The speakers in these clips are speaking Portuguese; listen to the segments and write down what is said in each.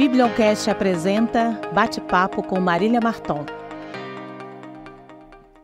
Bibliocast apresenta Bate-Papo com Marília Marton.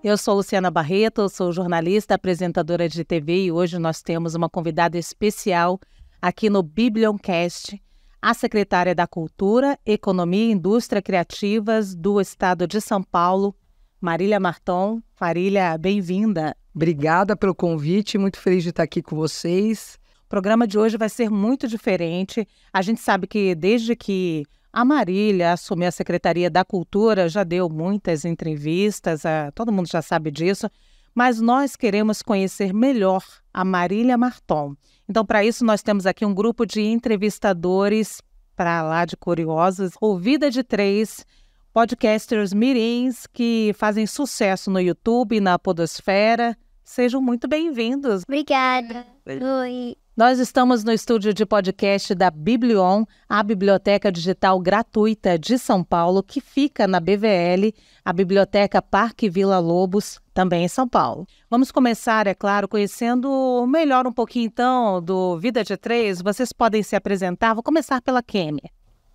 Eu sou Luciana Barreto, sou jornalista, apresentadora de TV e hoje nós temos uma convidada especial aqui no Bibliocast, a secretária da Cultura, Economia e Indústria Criativas do Estado de São Paulo, Marília Marton. Marília, bem-vinda. Obrigada pelo convite, muito feliz de estar aqui com vocês o programa de hoje vai ser muito diferente. A gente sabe que desde que a Marília assumiu a Secretaria da Cultura, já deu muitas entrevistas, a, ah, todo mundo já sabe disso, mas nós queremos conhecer melhor a Marília Marton. Então, para isso, nós temos aqui um grupo de entrevistadores para lá de curiosos, ouvida de três podcasters mirins que fazem sucesso no YouTube, na podosfera, Sejam muito bem-vindos. Obrigada. Oi. Nós estamos no estúdio de podcast da Biblion, a biblioteca digital gratuita de São Paulo, que fica na BVL, a Biblioteca Parque Vila Lobos, também em São Paulo. Vamos começar, é claro, conhecendo melhor um pouquinho então do Vida de Três. Vocês podem se apresentar. Vou começar pela Kemi.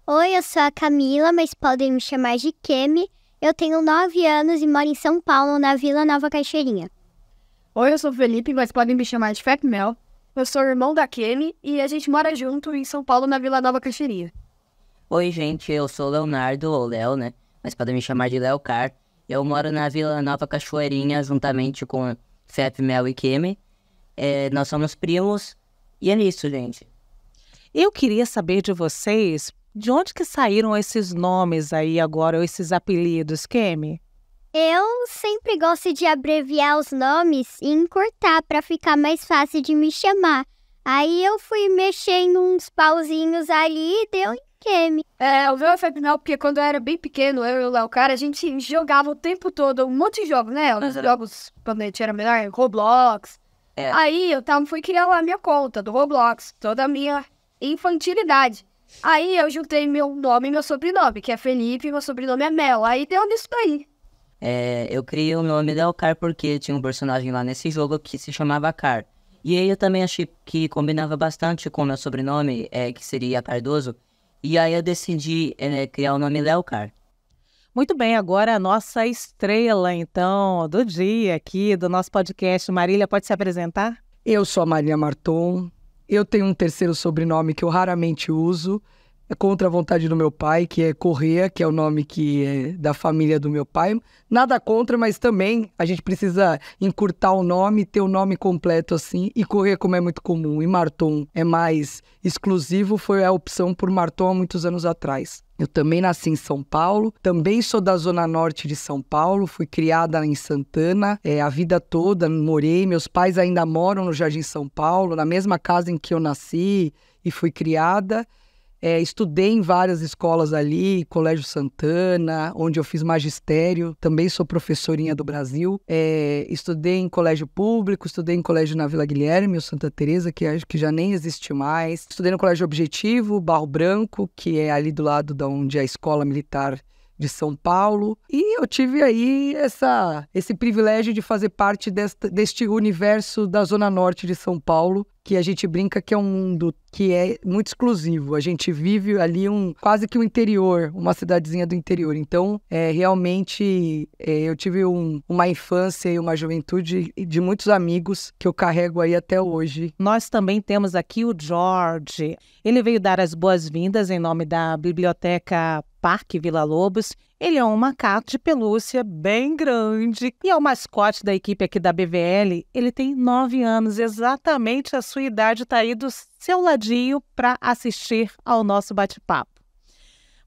Oi, eu sou a Camila, mas podem me chamar de Kemi. Eu tenho nove anos e moro em São Paulo, na Vila Nova Caixeirinha. Oi, eu sou Felipe, mas podem me chamar de Fat Mel. Eu sou irmão da Kemi e a gente mora junto em São Paulo, na Vila Nova Caixeria. Oi, gente, eu sou Leonardo, ou Léo, né? Mas podem me chamar de Léo Car. Eu moro na Vila Nova Cachoeirinha, juntamente com Fep, Mel e Kemi. É, nós somos primos e é isso, gente. Eu queria saber de vocês de onde que saíram esses nomes aí agora, ou esses apelidos, Kemi? Eu sempre gosto de abreviar os nomes e encurtar para ficar mais fácil de me chamar. Aí eu fui mexendo uns pauzinhos ali e deu em Kemi. É, o meu é fenomenal porque quando eu era bem pequeno, eu e o Léo, cara, a gente jogava o tempo todo um monte de jogos, né? Os jogos, quando a gente era menor, Roblox. É. Aí eu tava, fui criar lá a minha conta do Roblox, toda a minha infantilidade. Aí eu juntei meu nome e meu sobrenome, que é Felipe, e meu sobrenome é Mel. Aí deu nisso daí. É, eu criei o nome Del Car porque tinha um personagem lá nesse jogo que se chamava Car. E aí eu também achei que combinava bastante com o meu sobrenome, é, que seria Cardoso. E aí eu decidi é, criar o nome Léo Car. Muito bem, agora a nossa estrela, então, do dia aqui, do nosso podcast. Marília, pode se apresentar? Eu sou a Marília Marton. Eu tenho um terceiro sobrenome que eu raramente uso, é contra a vontade do meu pai, que é Correa, que é o nome que é da família do meu pai. Nada contra, mas também a gente precisa encurtar o nome, ter o nome completo assim. E Correa, como é muito comum, e Marton é mais exclusivo, foi a opção por Marton há muitos anos atrás. Eu também nasci em São Paulo, também sou da zona norte de São Paulo, fui criada em Santana, é, a vida toda morei, meus pais ainda moram no Jardim São Paulo, na mesma casa em que eu nasci e fui criada. É, estudei em várias escolas ali, Colégio Santana, onde eu fiz magistério, também sou professorinha do Brasil. É, estudei em colégio público, estudei em colégio na Vila Guilherme, o Santa Teresa, que acho que já nem existe mais. Estudei no Colégio Objetivo, Barro Branco, que é ali do lado da onde é a escola militar de São Paulo. E eu tive aí essa, esse privilégio de fazer parte desta, deste universo da Zona Norte de São Paulo, que a gente brinca que é um mundo que é muito exclusivo. A gente vive ali um quase que o um interior, uma cidadezinha do interior. Então, é, realmente, é, eu tive um, uma infância e uma juventude de muitos amigos que eu carrego aí até hoje. Nós também temos aqui o George. Ele veio dar as boas-vindas em nome da Biblioteca Parque Vila Lobos. Ele é um macaco de pelúcia bem grande e é o mascote da equipe aqui da BVL. Ele tem nove anos, exatamente a sua idade está aí do seu ladinho para assistir ao nosso bate-papo.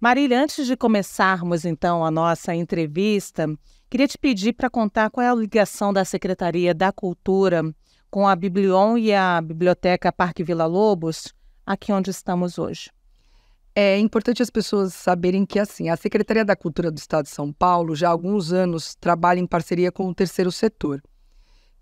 Marília, antes de começarmos então a nossa entrevista, queria te pedir para contar qual é a ligação da Secretaria da Cultura com a Biblion e a Biblioteca Parque Vila Lobos, aqui onde estamos hoje. É importante as pessoas saberem que, assim, a Secretaria da Cultura do Estado de São Paulo já há alguns anos trabalha em parceria com o terceiro setor.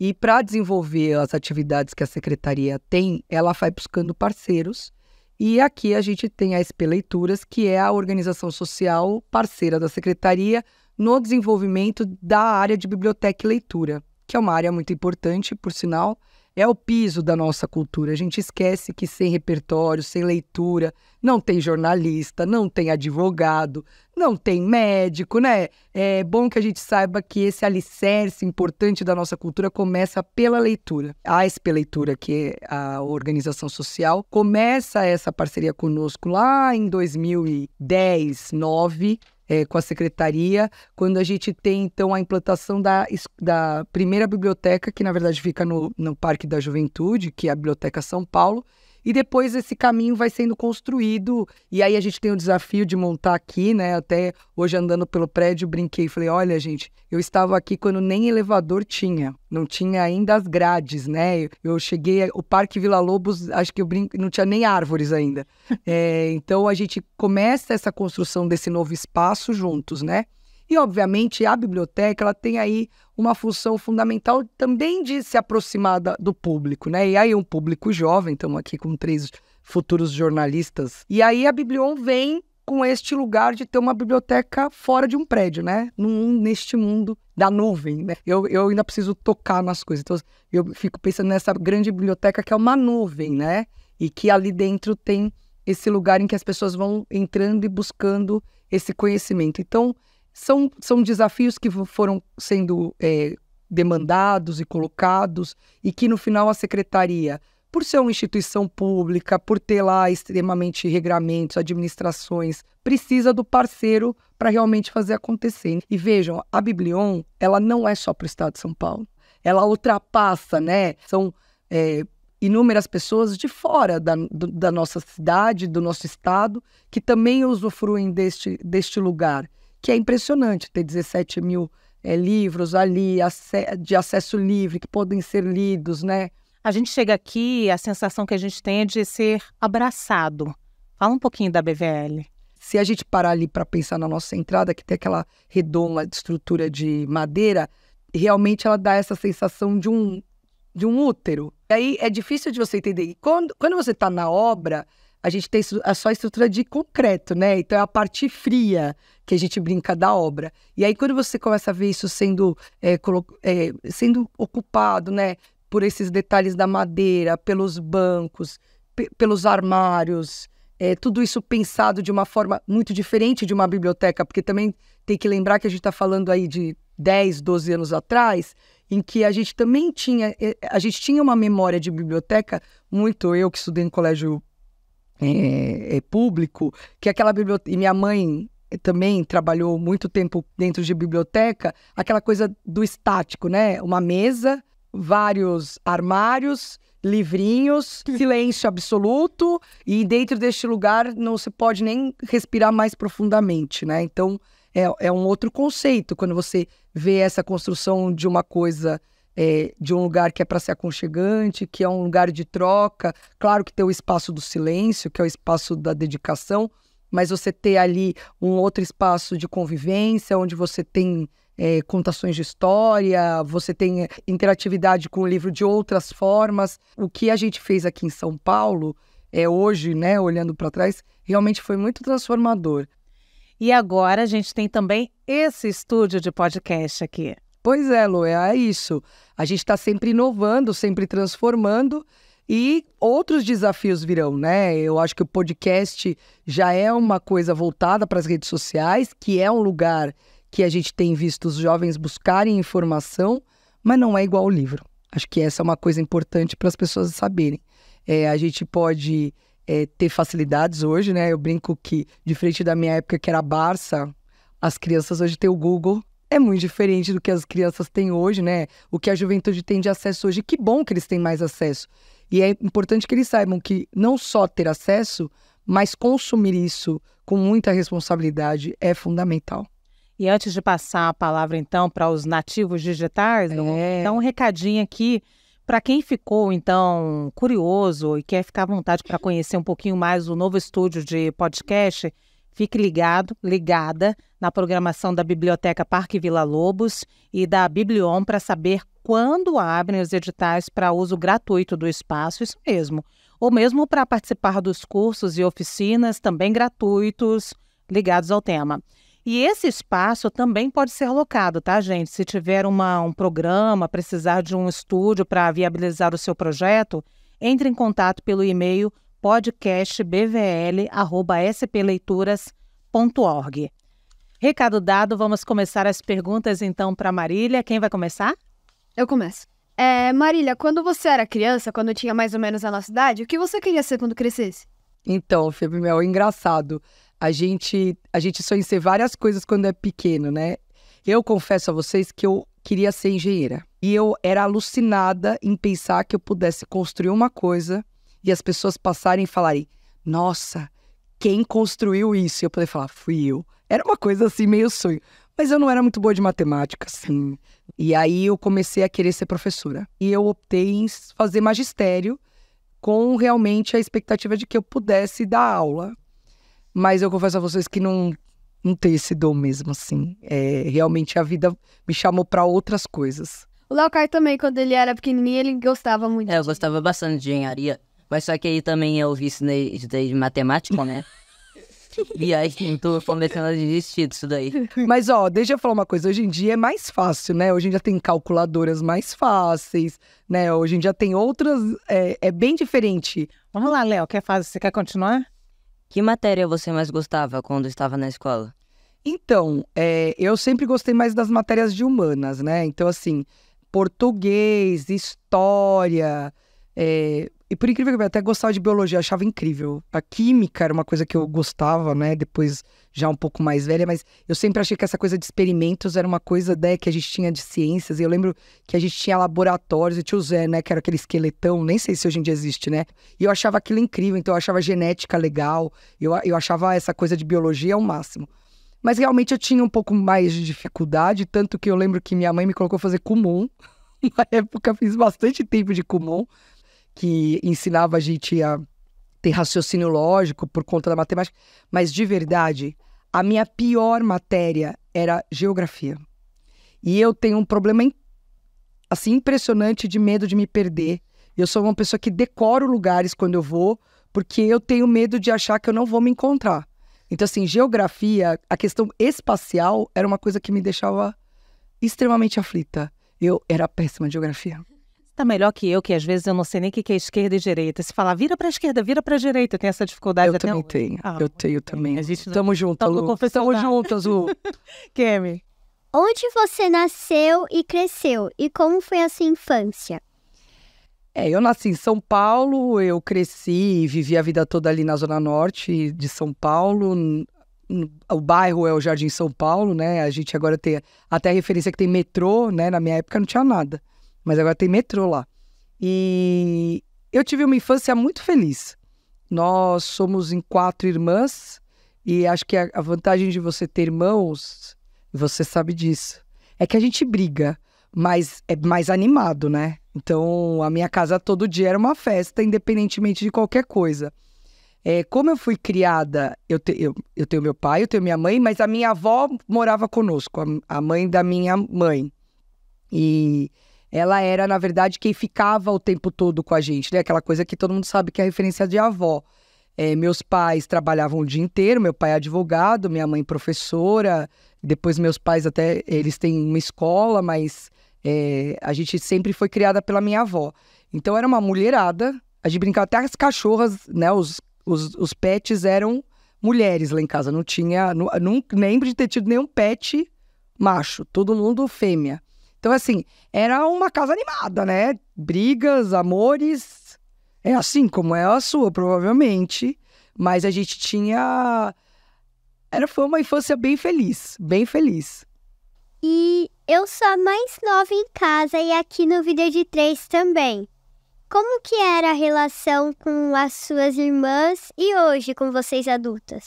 E para desenvolver as atividades que a secretaria tem, ela vai buscando parceiros. E aqui a gente tem a SP Leituras, que é a organização social parceira da secretaria no desenvolvimento da área de biblioteca e leitura, que é uma área muito importante, por sinal, é o piso da nossa cultura. A gente esquece que sem repertório, sem leitura, não tem jornalista, não tem advogado, não tem médico, né? É bom que a gente saiba que esse alicerce importante da nossa cultura começa pela leitura. A SP Leitura, que é a organização social, começa essa parceria conosco lá em 2010, 9, é, com a secretaria, quando a gente tem, então, a implantação da, da primeira biblioteca, que na verdade fica no, no Parque da Juventude, que é a Biblioteca São Paulo, e depois esse caminho vai sendo construído. E aí a gente tem o desafio de montar aqui, né? Até hoje andando pelo prédio, brinquei e falei: olha, gente, eu estava aqui quando nem elevador tinha. Não tinha ainda as grades, né? Eu cheguei, o Parque Vila Lobos, acho que eu brinco, não tinha nem árvores ainda. É, então a gente começa essa construção desse novo espaço juntos, né? E, obviamente, a biblioteca ela tem aí uma função fundamental também de se aproximar da, do público, né? E aí um público jovem, estamos aqui com três futuros jornalistas. E aí a Biblion vem com este lugar de ter uma biblioteca fora de um prédio, né? Num, neste mundo da nuvem, né? Eu, eu ainda preciso tocar nas coisas. Então, eu fico pensando nessa grande biblioteca que é uma nuvem, né? E que ali dentro tem esse lugar em que as pessoas vão entrando e buscando esse conhecimento. Então, são, são desafios que foram sendo é, demandados e colocados, e que no final a secretaria, por ser uma instituição pública, por ter lá extremamente regramentos, administrações, precisa do parceiro para realmente fazer acontecer. E vejam, a Biblion, ela não é só para o Estado de São Paulo. Ela ultrapassa, né? São é, inúmeras pessoas de fora da, do, da, nossa cidade, do nosso estado, que também usufruem deste, deste lugar que é impressionante ter 17 mil é, livros ali de acesso livre que podem ser lidos, né? A gente chega aqui, a sensação que a gente tem é de ser abraçado. Fala um pouquinho da BVL. Se a gente parar ali para pensar na nossa entrada, que tem aquela redoma de estrutura de madeira, realmente ela dá essa sensação de um de um útero. E aí é difícil de você entender. quando, quando você está na obra, a gente tem a só estrutura de concreto, né? Então é a parte fria que a gente brinca da obra. E aí quando você começa a ver isso sendo, é, é, sendo ocupado, né? Por esses detalhes da madeira, pelos bancos, pelos armários, é, tudo isso pensado de uma forma muito diferente de uma biblioteca, porque também tem que lembrar que a gente está falando aí de 10, 12 anos atrás, em que a gente também tinha, é, a gente tinha uma memória de biblioteca muito, eu que estudei em colégio é, é público, que aquela biblioteca. E minha mãe também trabalhou muito tempo dentro de biblioteca, aquela coisa do estático, né? Uma mesa, vários armários, livrinhos, silêncio absoluto, e dentro deste lugar não se pode nem respirar mais profundamente, né? Então é, é um outro conceito quando você vê essa construção de uma coisa é, de um lugar que é para ser aconchegante, que é um lugar de troca. Claro que tem o espaço do silêncio, que é o espaço da dedicação, mas você ter ali um outro espaço de convivência, onde você tem é, contações de história, você tem é, interatividade com o livro de outras formas. O que a gente fez aqui em São Paulo, é hoje, né, olhando para trás, realmente foi muito transformador. E agora a gente tem também esse estúdio de podcast aqui. Pois é, Lu, é isso. A gente está sempre inovando, sempre transformando e outros desafios virão, né? Eu acho que o podcast já é uma coisa voltada para as redes sociais, que é um lugar que a gente tem visto os jovens buscarem informação, mas não é igual ao livro. Acho que essa é uma coisa importante para as pessoas saberem. É, a gente pode é, ter facilidades hoje, né? Eu brinco que, de frente da minha época, que era Barça, as crianças hoje têm o Google é muito diferente do que as crianças têm hoje, né? O que a juventude tem de acesso hoje. Que bom que eles têm mais acesso. E é importante que eles saibam que não só ter acesso, mas consumir isso com muita responsabilidade é fundamental. E antes de passar a palavra, então, para os nativos digitais, é... dá um recadinho aqui para quem ficou, então, curioso e quer ficar à vontade para conhecer um pouquinho mais o novo estúdio de podcast Fique ligado, ligada na programação da Biblioteca Parque Vila Lobos e da Biblion para saber quando abrem os editais para uso gratuito do espaço, isso mesmo. Ou mesmo para participar dos cursos e oficinas também gratuitos ligados ao tema. E esse espaço também pode ser locado, tá, gente? Se tiver uma, um programa, precisar de um estúdio para viabilizar o seu projeto, entre em contato pelo e-mail podcastbvl.spleituras.org. Recado dado, vamos começar as perguntas então para Marília. Quem vai começar? Eu começo. É, Marília, quando você era criança, quando tinha mais ou menos a nossa idade, o que você queria ser quando crescesse? Então, Febimel, é engraçado. A gente, a gente sonha em ser várias coisas quando é pequeno, né? Eu confesso a vocês que eu queria ser engenheira. E eu era alucinada em pensar que eu pudesse construir uma coisa e as pessoas passarem e falarem: nossa, quem construiu isso? E eu poder falar: fui eu. Era uma coisa assim, meio sonho. Mas eu não era muito boa de matemática, assim. E aí eu comecei a querer ser professora. E eu optei em fazer magistério com realmente a expectativa de que eu pudesse dar aula. Mas eu confesso a vocês que não, não tenho esse dom mesmo, assim. É, realmente a vida me chamou para outras coisas. O Laucar também, quando ele era pequenininho, ele gostava muito. É, eu gostava bastante de engenharia. Mas só que aí também eu vi isso de matemática, né? E aí tô então, começando a desistir disso daí. Mas ó, deixa eu falar uma coisa, hoje em dia é mais fácil, né? Hoje em dia tem calculadoras mais fáceis, né? Hoje em dia tem outras, é, é bem diferente. Vamos lá, Léo, quer fazer, você quer continuar? Que matéria você mais gostava quando estava na escola? Então, é, eu sempre gostei mais das matérias de humanas, né? Então, assim, português, história, é, e por incrível que eu até gostava de biologia, achava incrível. A química era uma coisa que eu gostava, né? Depois, já um pouco mais velha, mas eu sempre achei que essa coisa de experimentos era uma coisa né, que a gente tinha de ciências. E eu lembro que a gente tinha laboratórios, e tinha o Zé, né? Que era aquele esqueletão, nem sei se hoje em dia existe, né? E eu achava aquilo incrível, então eu achava genética legal, eu, eu achava essa coisa de biologia o máximo. Mas realmente eu tinha um pouco mais de dificuldade, tanto que eu lembro que minha mãe me colocou a fazer Kumon. Na época fiz bastante tempo de Kumon, que ensinava a gente a ter raciocínio lógico por conta da matemática, mas de verdade, a minha pior matéria era geografia. E eu tenho um problema assim impressionante de medo de me perder. Eu sou uma pessoa que decoro lugares quando eu vou, porque eu tenho medo de achar que eu não vou me encontrar. Então, assim, geografia, a questão espacial era uma coisa que me deixava extremamente aflita. Eu era péssima geografia tá melhor que eu, que às vezes eu não sei nem o que é esquerda e direita. Se falar vira para esquerda, vira para direita, eu tenho essa dificuldade eu até também hoje. Tenho. Ah, eu tenho também. A gente Tamo junto, Lu. Tamo junto, Azul. Kemi. Onde você nasceu e cresceu e como foi a sua infância? É, eu nasci em São Paulo, eu cresci e vivi a vida toda ali na Zona Norte de São Paulo. O bairro é o Jardim São Paulo, né? A gente agora tem até a referência que tem metrô, né? Na minha época não tinha nada mas agora tem metrô lá. E eu tive uma infância muito feliz. Nós somos em quatro irmãs e acho que a, vantagem de você ter irmãos, você sabe disso, é que a gente briga, mas é mais animado, né? Então, a minha casa todo dia era uma festa, independentemente de qualquer coisa. É, como eu fui criada, eu, te, eu, eu, tenho meu pai, eu tenho minha mãe, mas a minha avó morava conosco, a, a mãe da minha mãe. E ela era, na verdade, quem ficava o tempo todo com a gente, né? Aquela coisa que todo mundo sabe que é a referência de avó. É, meus pais trabalhavam o dia inteiro, meu pai é advogado, minha mãe professora, depois meus pais até, eles têm uma escola, mas é, a gente sempre foi criada pela minha avó. Então era uma mulherada, a gente brincava até as cachorras, né? Os, os, os pets eram mulheres lá em casa, não tinha, não, não lembro de ter tido nenhum pet macho, todo mundo fêmea. Então, assim, era uma casa animada, né? Brigas, amores. É assim como é a sua, provavelmente. Mas a gente tinha. Era, foi uma infância bem feliz, bem feliz. E eu sou a mais nova em casa e aqui no Vida de Três também. Como que era a relação com as suas irmãs e hoje com vocês adultas?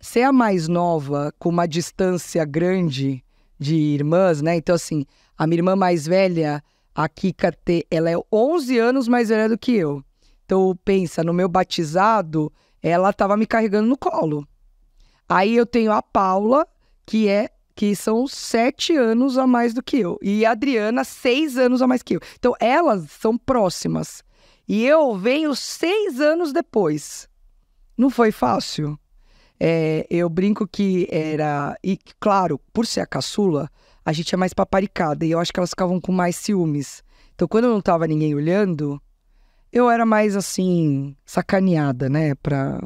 Ser a mais nova, com uma distância grande de irmãs, né? Então, assim, a minha irmã mais velha, a Kika T, ela é 11 anos mais velha do que eu. Então, pensa, no meu batizado, ela estava me carregando no colo. Aí eu tenho a Paula, que é que são sete anos a mais do que eu. E a Adriana, seis anos a mais que eu. Então, elas são próximas. E eu venho seis anos depois. Não foi fácil. É, eu brinco que era. E, claro, por ser a caçula, a gente é mais paparicada. E eu acho que elas ficavam com mais ciúmes. Então, quando não tava ninguém olhando, eu era mais assim, sacaneada, né? Pra,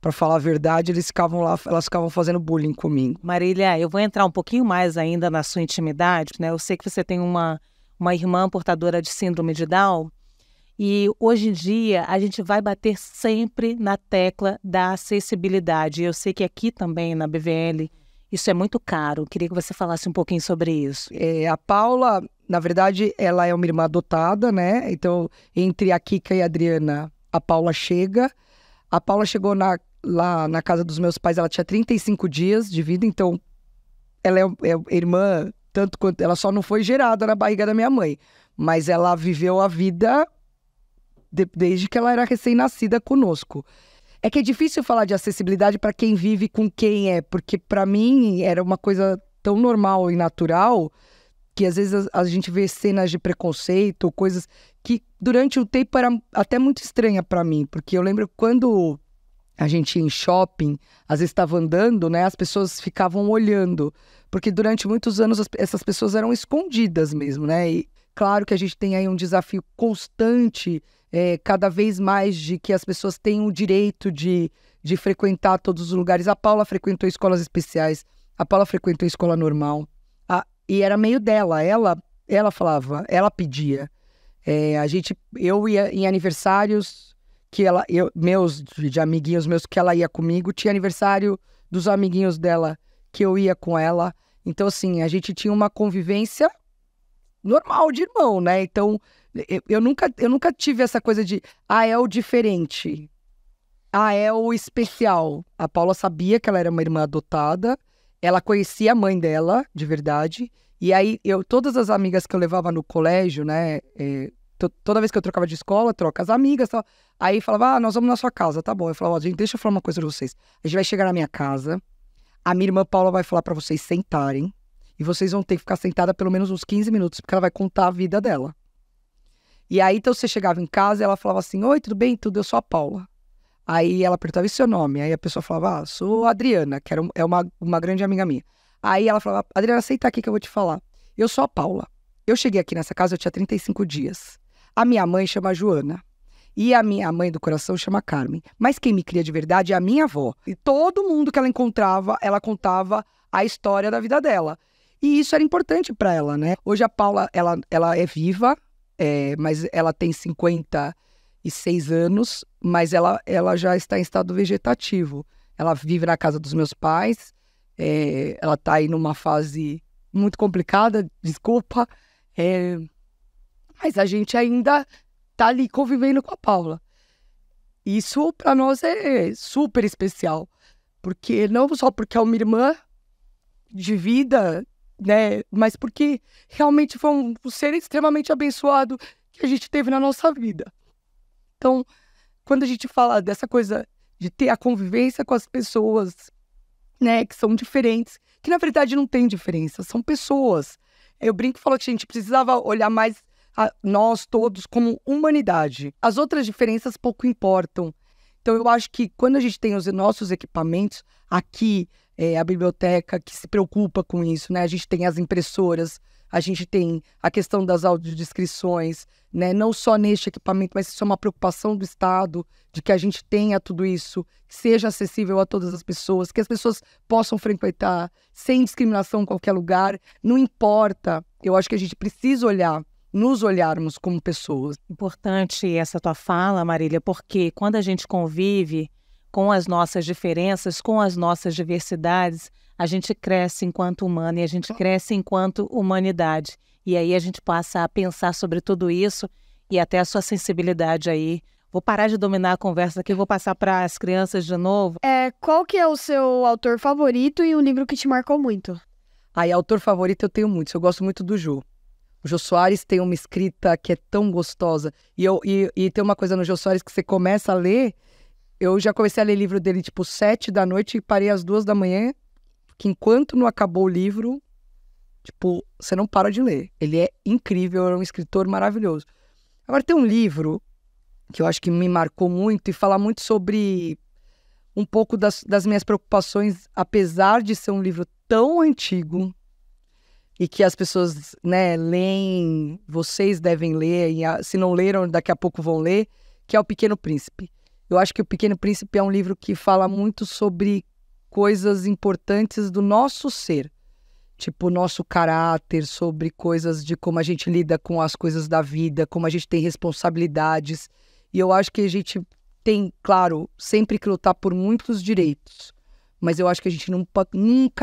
para falar a verdade, eles ficavam lá, elas ficavam fazendo bullying comigo. Marília, eu vou entrar um pouquinho mais ainda na sua intimidade, né? Eu sei que você tem uma, uma irmã portadora de síndrome de Down. E hoje em dia a gente vai bater sempre na tecla da acessibilidade. Eu sei que aqui também na BVL isso é muito caro. Queria que você falasse um pouquinho sobre isso. É, a Paula, na verdade, ela é uma irmã adotada, né? Então, entre a Kika e a Adriana, a Paula chega. A Paula chegou na, lá na casa dos meus pais, ela tinha 35 dias de vida, então ela é, é irmã tanto quanto ela só não foi gerada na barriga da minha mãe, mas ela viveu a vida de, desde que ela era recém-nascida conosco. É que é difícil falar de acessibilidade para quem vive com quem é, porque para mim era uma coisa tão normal e natural que às vezes a, gente vê cenas de preconceito, coisas que durante o tempo era até muito estranha para mim, porque eu lembro quando a gente ia em shopping, às vezes estava andando, né, as pessoas ficavam olhando, porque durante muitos anos essas pessoas eram escondidas mesmo, né? E claro que a gente tem aí um desafio constante é, cada vez mais de que as pessoas têm o direito de, de frequentar todos os lugares. A Paula frequentou escolas especiais, a Paula frequentou escola normal. A, e era meio dela, ela ela falava, ela pedia. É, a gente, eu ia em aniversários que ela, eu, meus de amiguinhos meus que ela ia comigo, tinha aniversário dos amiguinhos dela que eu ia com ela. Então assim, a gente tinha uma convivência normal de irmão, né? Então eu, eu, nunca, eu nunca tive essa coisa de, ah, é o diferente. Ah, é o especial. A Paula sabia que ela era uma irmã adotada. Ela conhecia a mãe dela, de verdade. E aí, eu, todas as amigas que eu levava no colégio, né? É, toda vez que eu trocava de escola, troca as amigas tal. Aí falava, ah, nós vamos na sua casa, tá bom. Eu falava, ó, gente, deixa eu falar uma coisa pra vocês. A gente vai chegar na minha casa, a minha irmã Paula vai falar para vocês sentarem, e vocês vão ter que ficar sentada pelo menos uns 15 minutos, porque ela vai contar a vida dela. E aí, então, você chegava em casa e ela falava assim: Oi, tudo bem? Tudo, eu sou a Paula. Aí ela perguntava: e seu nome? Aí a pessoa falava: Ah, sou a uhum. Adriana, que era, é uma, uma grande amiga minha. Aí ela falava: Adriana, senta aqui que eu vou te falar. Eu sou a Paula. Eu cheguei aqui nessa casa, eu tinha 35 dias. A minha mãe chama Joana. E a minha mãe do coração chama Carmen. Mas quem me cria de verdade é a minha avó. E todo mundo que ela encontrava, ela contava a história da vida dela. E isso era importante para ela, né? Hoje a Paula, ela, ela é viva, é, mas ela tem 56 anos, mas ela, ela já está em estado vegetativo. Ela vive na casa dos meus pais, é, ela está aí numa fase muito complicada, desculpa, é, mas a gente ainda está ali convivendo com a Paula. Isso para nós é super especial, porque não só porque é uma irmã de vida, né? Mas porque realmente foi um, ser extremamente abençoado que a gente teve na nossa vida. Então, quando a gente fala dessa coisa de ter a convivência com as pessoas, né, que são diferentes, que na verdade não tem diferença, são pessoas. Eu brinco e falo que a gente precisava olhar mais nós todos como humanidade. As outras diferenças pouco importam. Então eu acho que quando a gente tem os nossos equipamentos aqui é, a biblioteca que se preocupa com isso, né? A gente tem as impressoras, a gente tem a questão das audiodescrições, né? Não só neste equipamento, mas isso é uma preocupação do Estado de que a gente tenha tudo isso, que seja acessível a todas as pessoas, que as pessoas possam frequentar sem discriminação em qualquer lugar. Não importa. Eu acho que a gente precisa olhar nos olharmos como pessoas. Importante essa tua fala, Marília, porque quando a gente convive com as nossas diferenças, com as nossas diversidades, a gente cresce enquanto humano e a gente cresce enquanto humanidade. E aí a gente passa a pensar sobre tudo isso e até a sua sensibilidade aí. Vou parar de dominar a conversa aqui, vou passar para as crianças de novo. É, qual que é o seu autor favorito e um livro que te marcou muito? Aí, autor favorito eu tenho muitos. Eu gosto muito do Jô. O Jô Soares tem uma escrita que é tão gostosa. E, eu, e, e tem uma coisa no Jô Soares que você começa a ler eu já comecei a ler livro dele tipo sete da noite e parei às duas da manhã, que enquanto não acabou o livro, tipo, você não para de ler. Ele é incrível, é um escritor maravilhoso. Agora tem um livro que eu acho que me marcou muito e fala muito sobre um pouco das, das minhas preocupações, apesar de ser um livro tão antigo e que as pessoas, né, leem, vocês devem ler, e se não leram, daqui a pouco vão ler, que é O Pequeno Príncipe. Eu acho que O Pequeno Príncipe é um livro que fala muito sobre coisas importantes do nosso ser, tipo nosso caráter, sobre coisas de como a gente lida com as coisas da vida, como a gente tem responsabilidades. E eu acho que a gente tem, claro, sempre que lutar por muitos direitos, mas eu acho que a gente nunca,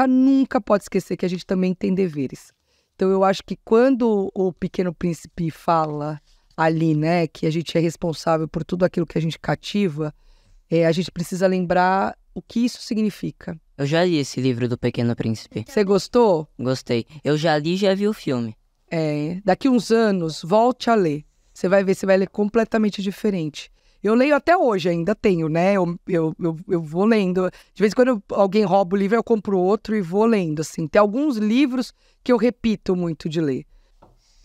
nunca pode esquecer que a gente também tem deveres. Então eu acho que quando o Pequeno Príncipe fala ali, né, que a gente é responsável por tudo aquilo que a gente cativa, é, a gente precisa lembrar o que isso significa. Eu já li esse livro do Pequeno Príncipe. Você gostou? Gostei. Eu já li e já vi o filme. É, daqui uns anos, volte a ler. Você vai ver, você vai ler completamente diferente. Eu leio até hoje, ainda tenho, né? Eu, eu, eu, eu vou lendo. De vez em quando alguém rouba o livro, eu compro outro e vou lendo, assim. Tem alguns livros que eu repito muito de ler.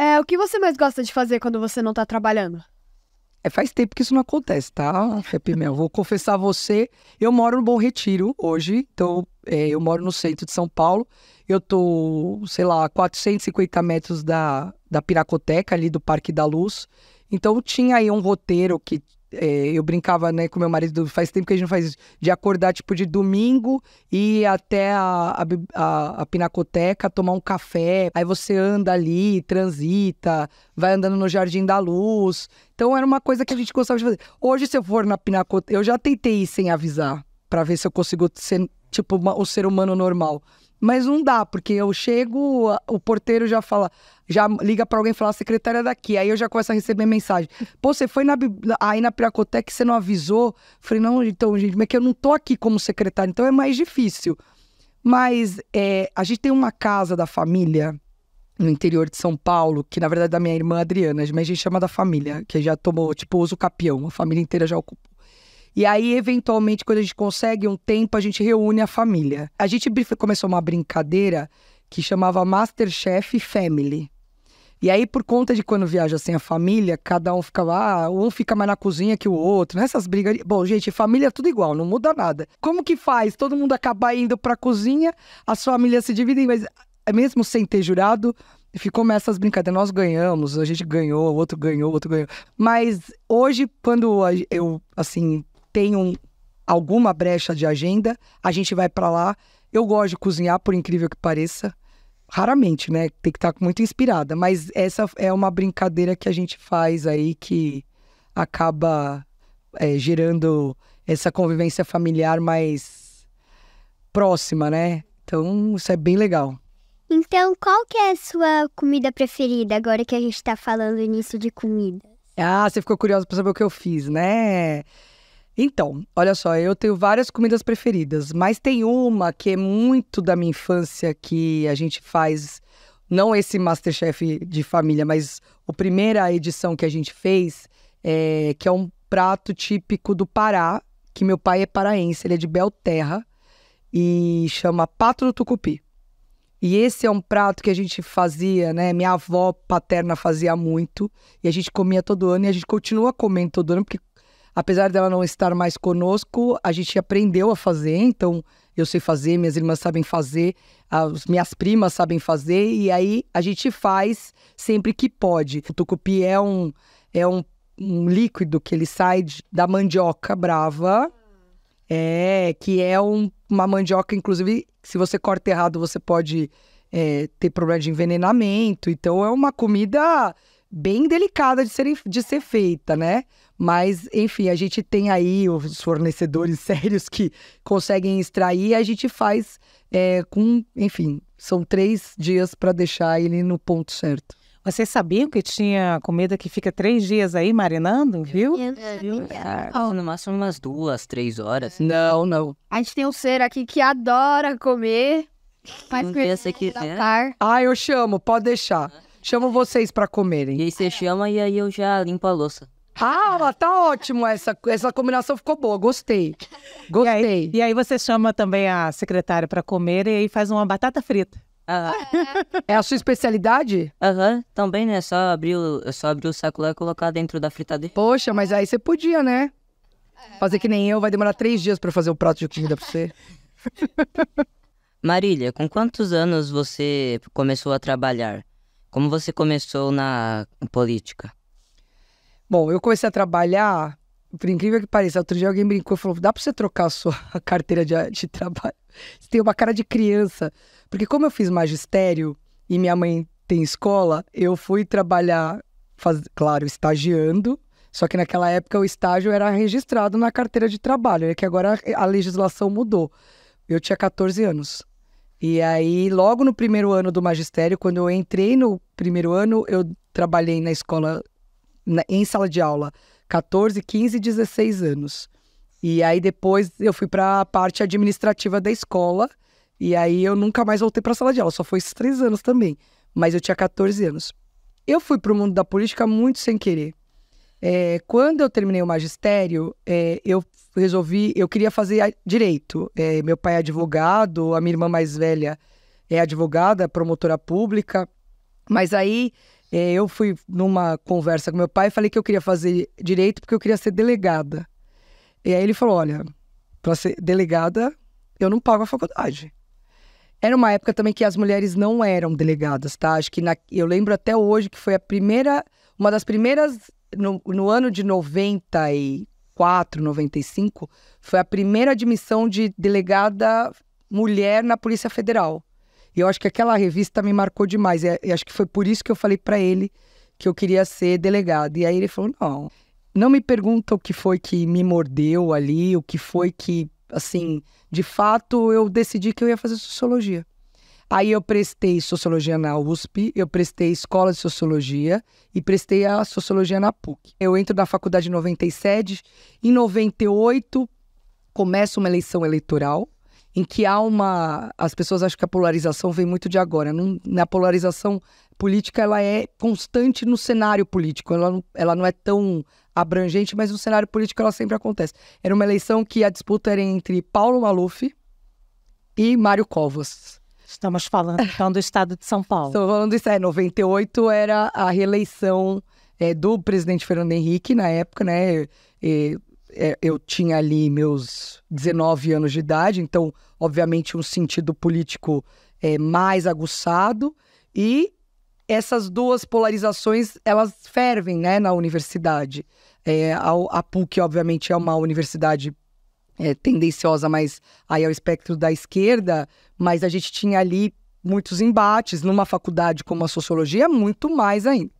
É, o que você mais gosta de fazer quando você não tá trabalhando? É, faz tempo que isso não acontece, tá, Pepe Mel? Vou confessar a você, eu moro no Bom Retiro hoje, então é, eu moro no centro de São Paulo. Eu tô, sei lá, 450 metros da, da Piracoteca ali do Parque da Luz. Então tinha aí um roteiro que é, eu brincava né, com meu marido, faz tempo que a gente faz de acordar tipo de domingo e até a, a, a, pinacoteca tomar um café. Aí você anda ali, transita, vai andando no Jardim da Luz. Então era uma coisa que a gente gostava de fazer. Hoje, se eu for na pinacoteca, eu já tentei ir sem avisar, para ver se eu consigo ser tipo uma, o ser humano normal. Mas não dá, porque eu chego, o porteiro já fala: já liga para alguém e fala, secretária é daqui. Aí eu já começo a receber mensagem. Pô, você foi na, aí na Piracotec, você não avisou? Falei, não, então, gente, mas é que eu não tô aqui como secretária, então é mais difícil. Mas é, a gente tem uma casa da família no interior de São Paulo, que na verdade é da minha irmã Adriana, mas a gente chama da família, que já tomou, tipo, uso capião, a família inteira já ocupou. E aí, eventualmente, quando a gente consegue um tempo, a gente reúne a família. A gente começou uma brincadeira que chamava Masterchef Family. E aí, por conta de quando viaja sem assim, a família, cada um fica lá, um fica mais na cozinha que o outro, nessas né? brigas. De... Bom, gente, família é tudo igual, não muda nada. Como que faz? Todo mundo acaba indo pra cozinha, as famílias se dividem, mas é mesmo sem ter jurado, ficou essas brincadeiras. Nós ganhamos, a gente ganhou, o outro ganhou, o outro ganhou. Mas hoje, quando eu, assim, tenho alguma brecha de agenda, a gente vai para lá. Eu gosto de cozinhar, por incrível que pareça raramente, né? Tem que estar tá muito inspirada. Mas essa é uma brincadeira que a gente faz aí que acaba é, gerando essa convivência familiar mais próxima, né? Então, isso é bem legal. Então, qual que é a sua comida preferida agora que a gente está falando nisso de comida? Ah, você ficou curiosa para saber o que eu fiz, né? Então, olha só, eu tenho várias comidas preferidas, mas tem uma que é muito da minha infância que a gente faz, não esse Masterchef de família, mas a primeira edição que a gente fez, é, que é um prato típico do Pará, que meu pai é paraense, ele é de Belterra, e chama Pato do Tucupi. E esse é um prato que a gente fazia, né? Minha avó paterna fazia muito, e a gente comia todo ano, e a gente continua comendo todo ano, porque apesar dela não estar mais conosco, a gente aprendeu a fazer, então eu sei fazer, minhas irmãs sabem fazer, as ah, minhas primas sabem fazer, e aí a gente faz sempre que pode. O tucupi é um, é um, um líquido que ele sai de, da mandioca brava, é, que é um, uma mandioca, inclusive, se você corta errado, você pode é, ter problema de envenenamento. Então, é uma comida bem delicada de ser, de ser feita, né? Mas, enfim, a gente tem aí os fornecedores sérios que conseguem extrair a gente faz é, com, enfim, são três dias para deixar ele no ponto certo. Vocês sabiam que tinha comida que fica três dias aí marinando, viu? É, ah, no máximo umas duas, três horas. Não, não. A gente tem um ser aqui que adora comer. Faz um dia você quiser. Ah, eu chamo, pode deixar. Chamo vocês para comerem. E aí você chama e aí eu já limpo a louça. Ah, é. tá ótimo. Essa, essa combinação ficou boa, gostei. Gostei. E aí, e aí você chama também a secretária para comer e aí faz uma batata frita. Ah. ah é. é a sua especialidade? Aham, uhum, também, né? Só abrir, o, só abrir o saco lá e colocar dentro da fritadeira. Poxa, mas aí você podia, né? É. Fazer que nem eu, vai demorar três dias para fazer um prato de comida pra você. Marília, com quantos anos você começou a trabalhar? Como você começou na política? Bom, eu comecei a trabalhar, por incrível que pareça, outro dia alguém brincou e falou: dá pra você trocar a sua carteira de, de trabalho? Você tem uma cara de criança. Porque como eu fiz magistério e minha mãe tem escola, eu fui trabalhar, faz, claro, estagiando. Só que naquela época o estágio era registrado na carteira de trabalho, é que agora a legislação mudou. Eu tinha 14 anos. E aí, logo no primeiro ano do magistério, quando eu entrei no primeiro ano, eu trabalhei na escola em sala de aula 14, 15 16 anos. E aí depois eu fui para a parte administrativa da escola. E aí eu nunca mais voltei para a sala de aula, só foi esses três anos também. Mas eu tinha 14 anos. Eu fui para o mundo da política muito sem querer. É, quando eu terminei o magistério, é, eu resolvi, eu queria fazer direito. É, meu pai é advogado, a minha irmã mais velha é advogada, promotora pública. Mas aí é, eu fui numa conversa com meu pai e falei que eu queria fazer direito porque eu queria ser delegada. E aí ele falou: olha, para ser delegada, eu não pago a faculdade. Era uma época também que as mulheres não eram delegadas, tá? Acho que na... eu lembro até hoje que foi a primeira, uma das primeiras, no, no ano de 94, 95, foi a primeira admissão de delegada mulher na Polícia Federal. E eu acho que aquela revista me marcou demais. E, e acho que foi por isso que eu falei para ele que eu queria ser delegado. E aí ele falou: não, não me pergunta o que foi que me mordeu ali, o que foi que, assim, de fato eu decidi que eu ia fazer sociologia. Aí eu prestei sociologia na USP, eu prestei escola de sociologia e prestei a sociologia na PUC. Eu entro na faculdade em 97, em 98 começa uma eleição eleitoral em que há uma. As pessoas acham que a polarização vem muito de agora. Não, na né, polarização política, ela é constante no cenário político. Ela não, ela não é tão abrangente, mas no cenário político ela sempre acontece. Era uma eleição que a disputa era entre Paulo Maluf e Mário Covas. Estamos falando então do estado de São Paulo. Estou falando isso, é, 98 era a reeleição é, do presidente Fernando Henrique na época, né? E, é, eu tinha ali meus 19 anos de idade, então, obviamente, um sentido político é, mais aguçado. E essas duas polarizações, elas fervem né, na universidade. É, a, a PUC, obviamente, é uma universidade é, tendenciosa mas aí é o espectro da esquerda, mas a gente tinha ali muitos embates numa faculdade como a sociologia, muito mais ainda.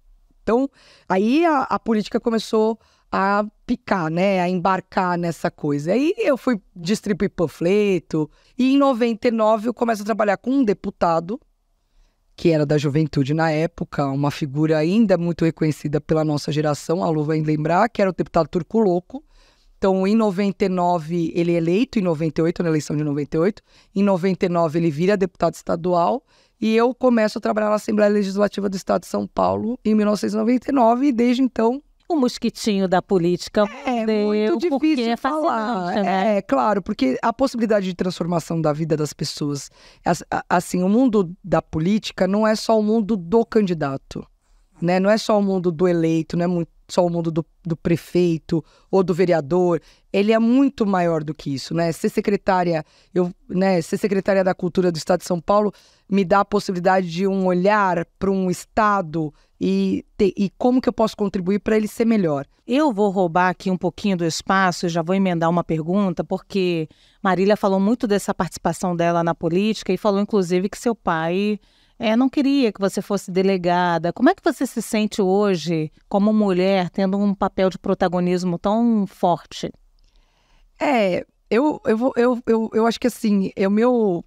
Então, aí a, a política começou a picar, né? A embarcar nessa coisa. Aí eu fui distribuir panfleto. E em 99 eu começo a trabalhar com um deputado, que era da juventude na época, uma figura ainda muito reconhecida pela nossa geração, a Lu vai lembrar, que era o deputado Turco Louco. Então, em 99, ele é eleito, em 98, na eleição de 98. Em 99, ele vira deputado estadual. E eu começo a trabalhar na Assembleia Legislativa do Estado de São Paulo em 1999. E desde então, o mosquitinho da política é muito difícil porque é falar. Né? É claro, porque a possibilidade de transformação da vida das pessoas, assim, o mundo da política não é só o mundo do candidato, né? Não é só o mundo do eleito, não é só o mundo do, do prefeito ou do vereador. Ele é muito maior do que isso, né? Ser secretária, eu, né? Ser secretária da Cultura do Estado de São Paulo me dá a possibilidade de um olhar para um estado e, te, e como que eu posso contribuir para ele ser melhor. Eu vou roubar aqui um pouquinho do espaço, e já vou emendar uma pergunta, porque Marília falou muito dessa participação dela na política e falou, inclusive, que seu pai é, não queria que você fosse delegada. Como é que você se sente hoje, como mulher, tendo um papel de protagonismo tão forte? É, eu, eu, eu, eu, eu acho que assim, é o meu,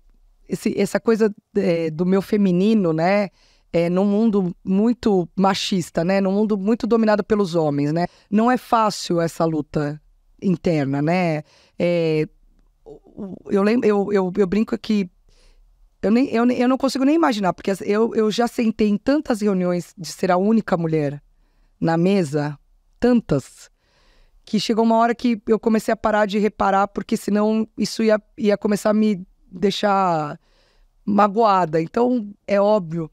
esse, essa coisa é, do meu feminino, né? é, num mundo muito machista, né? Num mundo muito dominado pelos homens, né? Não é fácil essa luta interna, né? É, eu, lembro, eu, eu, eu brinco que eu, nem, eu, eu não consigo nem imaginar, porque eu, eu já sentei em tantas reuniões de ser a única mulher na mesa, tantas, que chegou uma hora que eu comecei a parar de reparar, porque senão isso ia, ia começar a me deixar magoada. Então, é óbvio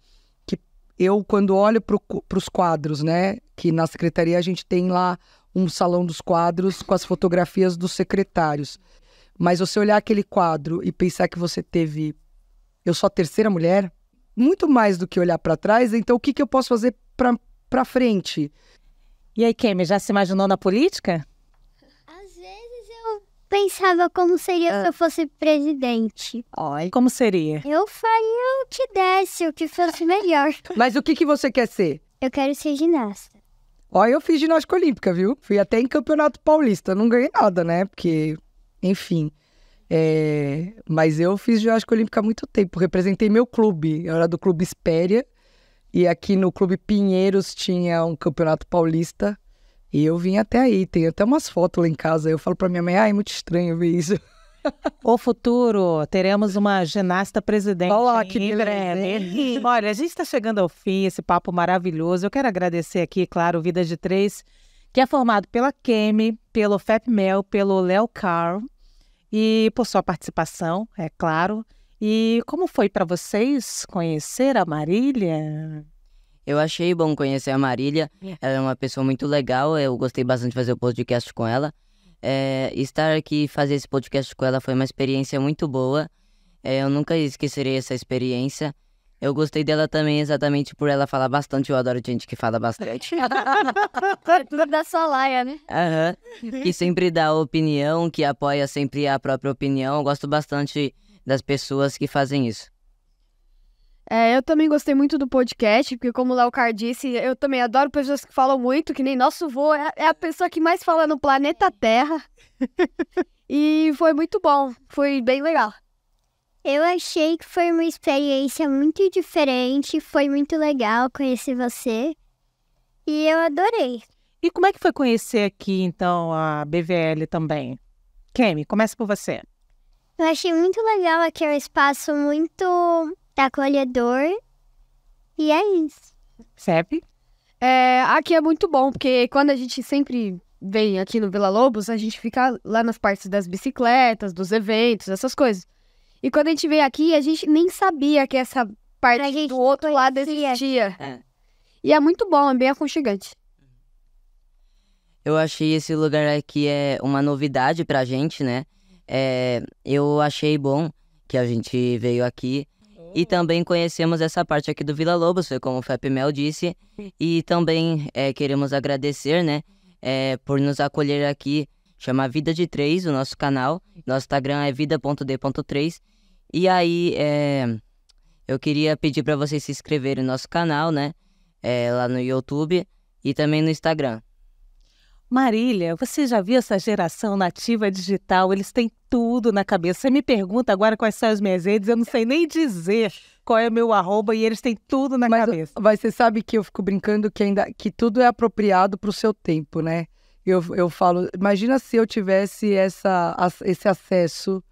eu, quando olho para os quadros, né? Que na secretaria a gente tem lá um salão dos quadros com as fotografias dos secretários. Mas você olhar aquele quadro e pensar que você teve. Eu sou a terceira mulher, muito mais do que olhar para trás, então o que, que eu posso fazer para frente? E aí, Kemi, já se imaginou na política? pensava como seria ah. se eu fosse presidente. Olha, como seria? Eu faria o que desse, o que fosse melhor. Mas o que, que você quer ser? Eu quero ser ginasta. Olha, eu fiz ginástica olímpica, viu? Fui até em campeonato paulista, não ganhei nada, né? Porque, enfim... É... mas eu fiz ginástica olímpica há muito tempo, representei meu clube, eu era do clube Espéria, e aqui no Clube Pinheiros tinha um campeonato paulista e eu vim até aí, tem até umas fotos lá em casa. Eu falo para minha mãe, ai, ah, é muito estranho ver isso. O futuro, teremos uma ginasta presidente. Olá, que breve. Olha, a gente está chegando ao fim, esse papo maravilhoso. Eu quero agradecer aqui, claro, Vida de Três, que é formado pela Kemi, pelo Fep Mel, pelo Léo Carl e por sua participação, é claro. E como foi para vocês conhecer a Marília? Eu achei bom conhecer a Marília. É. Ela é uma pessoa muito legal. Eu gostei bastante de fazer o podcast com ela. É, estar aqui e fazer esse podcast com ela foi uma experiência muito boa. É, eu nunca esquecerei essa experiência. Eu gostei dela também exatamente por ela falar bastante. Eu adoro gente que fala bastante. da Solaia, né? Aham. Uhum. Que sempre dá opinião, que apoia sempre a própria opinião. Eu gosto bastante das pessoas que fazem isso. É, eu também gostei muito do podcast, porque como o Leocar disse, eu também adoro pessoas que falam muito, que nem nosso vô, é, é a pessoa que mais fala no planeta Terra. e foi muito bom, foi bem legal. Eu achei que foi uma experiência muito diferente, foi muito legal conhecer você e eu adorei. E como é que foi conhecer aqui, então, a BVL também? Kemi, começa por você. Eu achei muito legal aqui, é um espaço muito tá acolhedor. E é isso. Sempre. É, aqui é muito bom, porque quando a gente sempre vem aqui no Vila Lobos, a gente fica lá nas partes das bicicletas, dos eventos, essas coisas. E quando a gente veio aqui, a gente nem sabia que essa parte do outro lado existia. É. E é muito bom, é bem aconchegante. Eu achei esse lugar aqui é uma novidade pra gente, né? É, eu achei bom que a gente veio aqui e também conhecemos essa parte aqui do Vila Lobos, foi como o Fep Mel disse. E também é, queremos agradecer, né, é, por nos acolher aqui. Chama Vida de Três, o nosso canal. Nosso Instagram é vida.d.3. E aí, é, eu queria pedir para vocês se inscreverem no nosso canal, né, é, lá no YouTube e também no Instagram. Marília, você já viu essa geração nativa digital? Eles têm tudo na cabeça. Você me pergunta agora quais são as minhas redes, eu não sei nem dizer qual é o meu arroba e eles têm tudo na mas, cabeça. Mas você sabe que eu fico brincando que ainda que tudo é apropriado para o seu tempo, né? Eu, eu falo, imagina se eu tivesse essa, esse acesso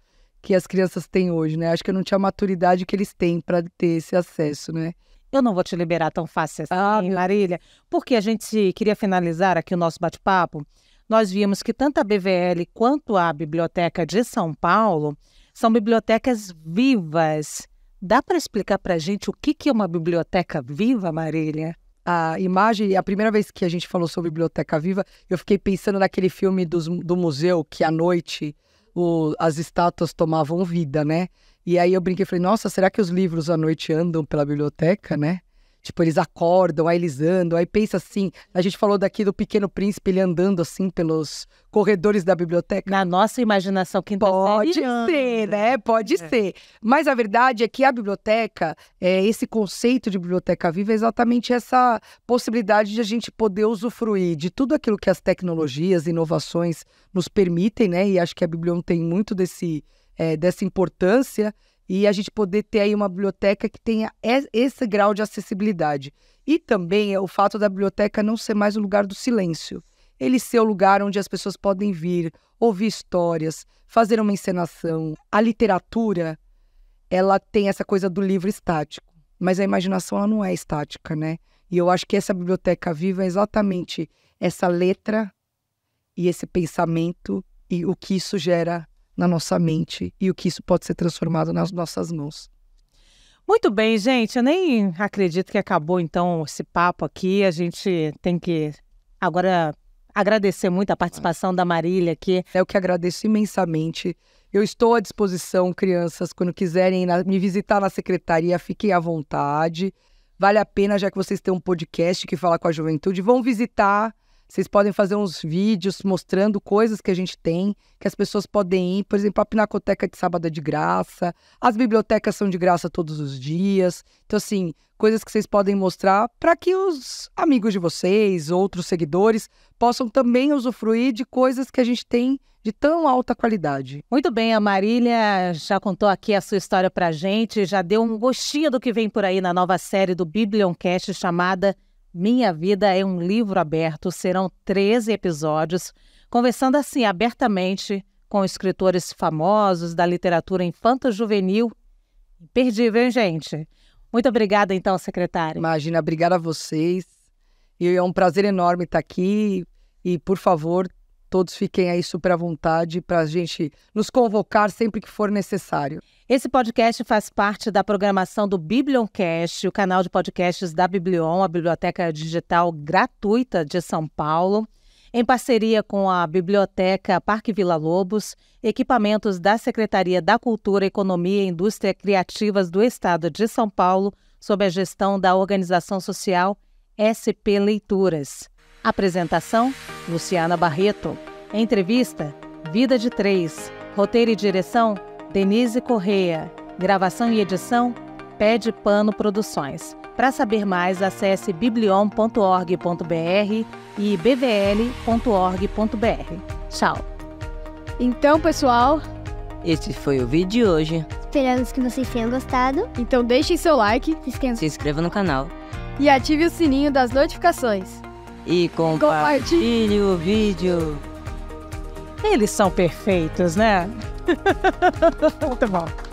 que as crianças têm hoje, né? Acho que eu não tinha a maturidade que eles têm para ter esse acesso, né? Eu não vou te liberar tão fácil assim, ah, Marília. Porque a gente queria finalizar aqui o nosso bate-papo. Nós vimos que tanto a BVL quanto a Biblioteca de São Paulo são bibliotecas vivas. Dá para explicar para a gente o que, que é uma biblioteca viva, Marília? a imagem, a primeira vez que a gente falou sobre Biblioteca Viva, eu fiquei pensando naquele filme dos, do museu que à noite o, as estátuas tomavam vida, né? E aí eu brinquei e falei, nossa, será que os livros à noite andam pela biblioteca, né? Tipo, eles acordam, aí eles andam, aí pensa assim. A gente falou daqui do Pequeno Príncipe, ele andando assim pelos corredores da biblioteca. Na nossa imaginação, quem Pode ser, anda. Né? né? Pode é. ser. Mas a verdade é que a biblioteca, é, esse conceito de biblioteca viva é exatamente essa possibilidade de a gente poder usufruir de tudo aquilo que as tecnologias, inovações nos permitem, né? E acho que a Biblion tem muito desse é, dessa importância e a gente poder ter aí uma biblioteca que tenha esse grau de acessibilidade. E também é o fato da biblioteca não ser mais o lugar do silêncio. Ele ser o lugar onde as pessoas podem vir, ouvir histórias, fazer uma encenação. A literatura, ela tem essa coisa do livro estático, mas a imaginação ela não é estática, né? E eu acho que essa biblioteca viva é exatamente essa letra e esse pensamento e o que isso gera na nossa mente e o que isso pode ser transformado nas nossas mãos. Muito bem, gente. Eu nem acredito que acabou então esse papo aqui. A gente tem que agora agradecer muito a participação da Marília aqui. É o que agradeço imensamente. Eu estou à disposição, crianças, quando quiserem me visitar na secretaria, fiquem à vontade. Vale a pena, já que vocês têm um podcast que fala com a juventude, vão visitar vocês podem fazer uns vídeos mostrando coisas que a gente tem, que as pessoas podem ir. Por exemplo, a Pinacoteca de sábado é de graça, as bibliotecas são de graça todos os dias. Então, assim, coisas que vocês podem mostrar para que os amigos de vocês, outros seguidores, possam também usufruir de coisas que a gente tem de tão alta qualidade. Muito bem, a Marília já contou aqui a sua história para gente, já deu um gostinho do que vem por aí na nova série do Biblioncast chamada minha Vida é um Livro Aberto serão 13 episódios, conversando assim abertamente com escritores famosos da literatura infanto-juvenil. Imperdível, hein, gente? Muito obrigada, então, secretária. Imagina, obrigada a vocês. E é um prazer enorme estar aqui. E, por favor, todos fiquem aí super à vontade para a gente nos convocar sempre que for necessário. Esse podcast faz parte da programação do Biblioncast, o canal de podcasts da Biblion, a biblioteca digital gratuita de São Paulo, em parceria com a Biblioteca Parque Vila Lobos, equipamentos da Secretaria da Cultura, Economia e Indústria Criativas do Estado de São Paulo, sob a gestão da organização social SP Leituras. Apresentação: Luciana Barreto. Entrevista: Vida de Três. Roteiro e direção: Denise Correia. Gravação e edição: Pé de Pano Produções. Para saber mais, acesse biblion.org.br e bvl.org.br. Tchau! Então, pessoal, esse foi o vídeo de hoje. Esperamos que vocês tenham gostado. Então, deixem seu like, se inscreva, se inscreva no canal e ative o sininho das notificações e compartilhe o vídeo. Eles são perfeitos, né? Muito bom.